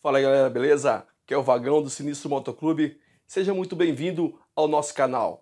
Fala galera, beleza? Que é o Vagão do Sinistro Motoclube. Seja muito bem-vindo ao nosso canal.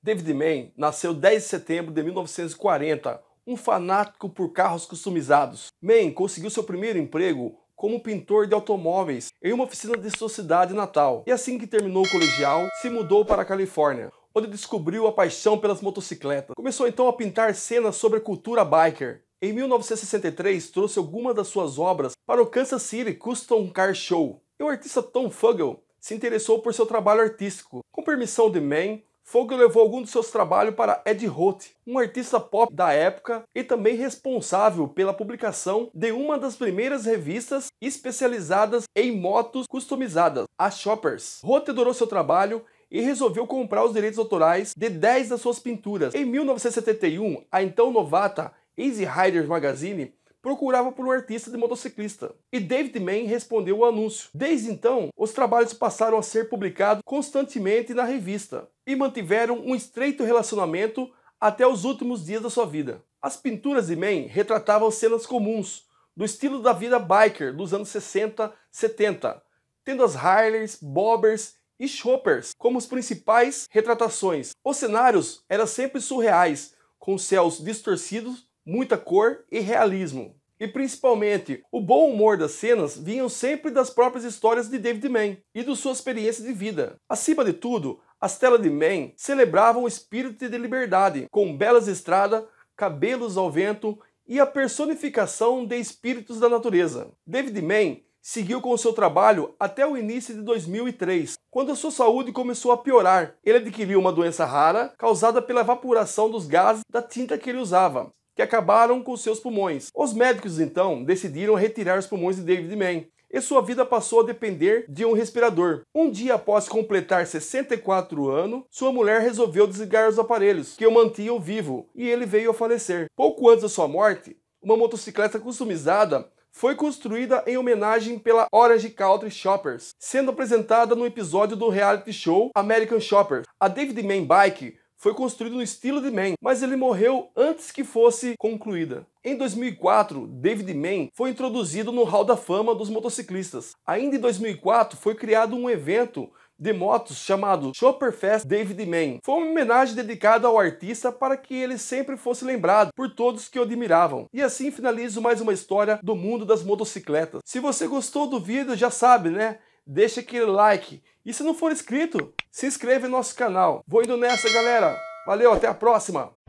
David Mann nasceu 10 de setembro de 1940, um fanático por carros customizados. Mann conseguiu seu primeiro emprego como pintor de automóveis em uma oficina de sua cidade natal. E assim que terminou o colegial, se mudou para a Califórnia, onde descobriu a paixão pelas motocicletas. Começou então a pintar cenas sobre a cultura biker, em 1963, trouxe algumas das suas obras para o Kansas City Custom Car Show. E o artista Tom Fogel se interessou por seu trabalho artístico. Com permissão de Mann, Fogel levou algum de seus trabalhos para Ed Roth, um artista pop da época e também responsável pela publicação de uma das primeiras revistas especializadas em motos customizadas, a Shoppers. Roth adorou seu trabalho e resolveu comprar os direitos autorais de 10 das suas pinturas. Em 1971, a então novata Easy Riders Magazine procurava por um artista de motociclista e David Mann respondeu o anúncio. Desde então, os trabalhos passaram a ser publicados constantemente na revista e mantiveram um estreito relacionamento até os últimos dias da sua vida. As pinturas de Mann retratavam cenas comuns do estilo da vida biker dos anos 60, 70, tendo as Harleys, bobbers e choppers como as principais retratações. Os cenários eram sempre surreais, com céus distorcidos muita cor e realismo. E principalmente, o bom humor das cenas vinham sempre das próprias histórias de David Mann e de sua experiência de vida. Acima de tudo, as telas de Mann celebravam o espírito de liberdade, com belas estradas, cabelos ao vento e a personificação de espíritos da natureza. David Mann seguiu com seu trabalho até o início de 2003, quando a sua saúde começou a piorar. Ele adquiriu uma doença rara causada pela evaporação dos gases da tinta que ele usava que acabaram com seus pulmões. Os médicos então decidiram retirar os pulmões de David Mann e sua vida passou a depender de um respirador. Um dia após completar 64 anos, sua mulher resolveu desligar os aparelhos que o mantinham vivo e ele veio a falecer. Pouco antes da sua morte, uma motocicleta customizada foi construída em homenagem pela Orange Country Shoppers, sendo apresentada no episódio do reality show American Shoppers. A David Man Bike foi construído no estilo de Man, mas ele morreu antes que fosse concluída. Em 2004, David Mann foi introduzido no Hall da Fama dos motociclistas. Ainda em 2004, foi criado um evento de motos chamado Fest David Mann. Foi uma homenagem dedicada ao artista para que ele sempre fosse lembrado por todos que o admiravam. E assim finalizo mais uma história do mundo das motocicletas. Se você gostou do vídeo, já sabe, né? Deixa aquele like. E se não for inscrito, se inscreva em nosso canal. Vou indo nessa, galera. Valeu, até a próxima!